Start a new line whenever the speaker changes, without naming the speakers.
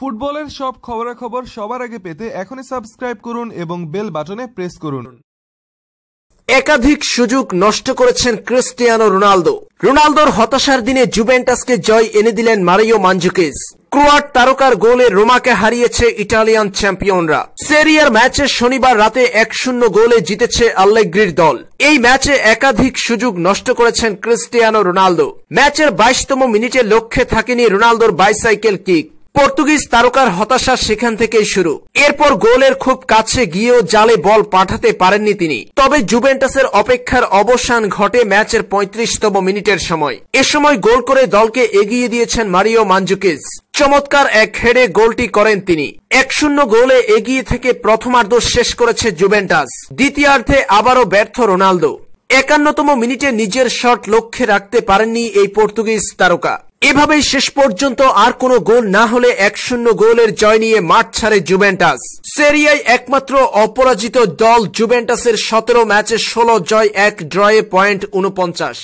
ফুটবলের সব খবরাখবর সবার আগে পেতে এখনই সাবস্ক্রাইব করুন এবং বেল বাটনে প্রেস করুন একাধিক সুযোগ নষ্ট করেছেন ক্রিস্টিয়ানো রোনালদো রোনালদোর হতাশার দিনে জুভেন্টাসকে জয় এনে দিলেন মারিও মাঞ্জুকেজ ক্রোয়াট তারকার গোলে রোমাকে হারিয়েছে ইটালিয়ান চ্যাম্পিয়নরা সেরিয়ার ম্যাচে শনিবার রাতে এক শূন্য গোলে জিতেছে আল্লেগ্রির দল এই ম্যাচে একাধিক সুযোগ নষ্ট করেছেন ক্রিস্টিয়ানো রোনালদো ম্যাচের বাইশতম মিনিটে লক্ষ্যে থাকেনি রোনালদোর বাইসাইকেল কিক পর্তুগিজ তারকার হতাশা সেখান থেকেই শুরু এরপর গোলের খুব কাছে গিয়েও জালে বল পাঠাতে পারেননি তিনি তবে জুভেন্টাসের অপেক্ষার অবসান ঘটে ম্যাচের পঁয়ত্রিশতম মিনিটের সময় এ সময় গোল করে দলকে এগিয়ে দিয়েছেন মারিও মাঞ্জুকিস চমৎকার এক হেডে গোলটি করেন তিনি এক শূন্য গোলে এগিয়ে থেকে প্রথমার্ধ শেষ করেছে জুভেন্টাস দ্বিতীয়ার্ধে আবারও ব্যর্থ রোনালদো একান্নতম মিনিটে নিজের শট লক্ষ্যে রাখতে পারেননি এই পর্তুগিজ তারকা এভাবেই শেষ পর্যন্ত আর কোন গোল না হলে এক শূন্য গোলের জয় নিয়ে মাঠ ছাড়ে জুভেন্টাস সেরিয়ায় একমাত্র অপরাজিত দল জুভেন্টাসের সতেরো ম্যাচে ষোলো জয় এক ড্রয়ে পয়েন্ট উনপঞ্চাশ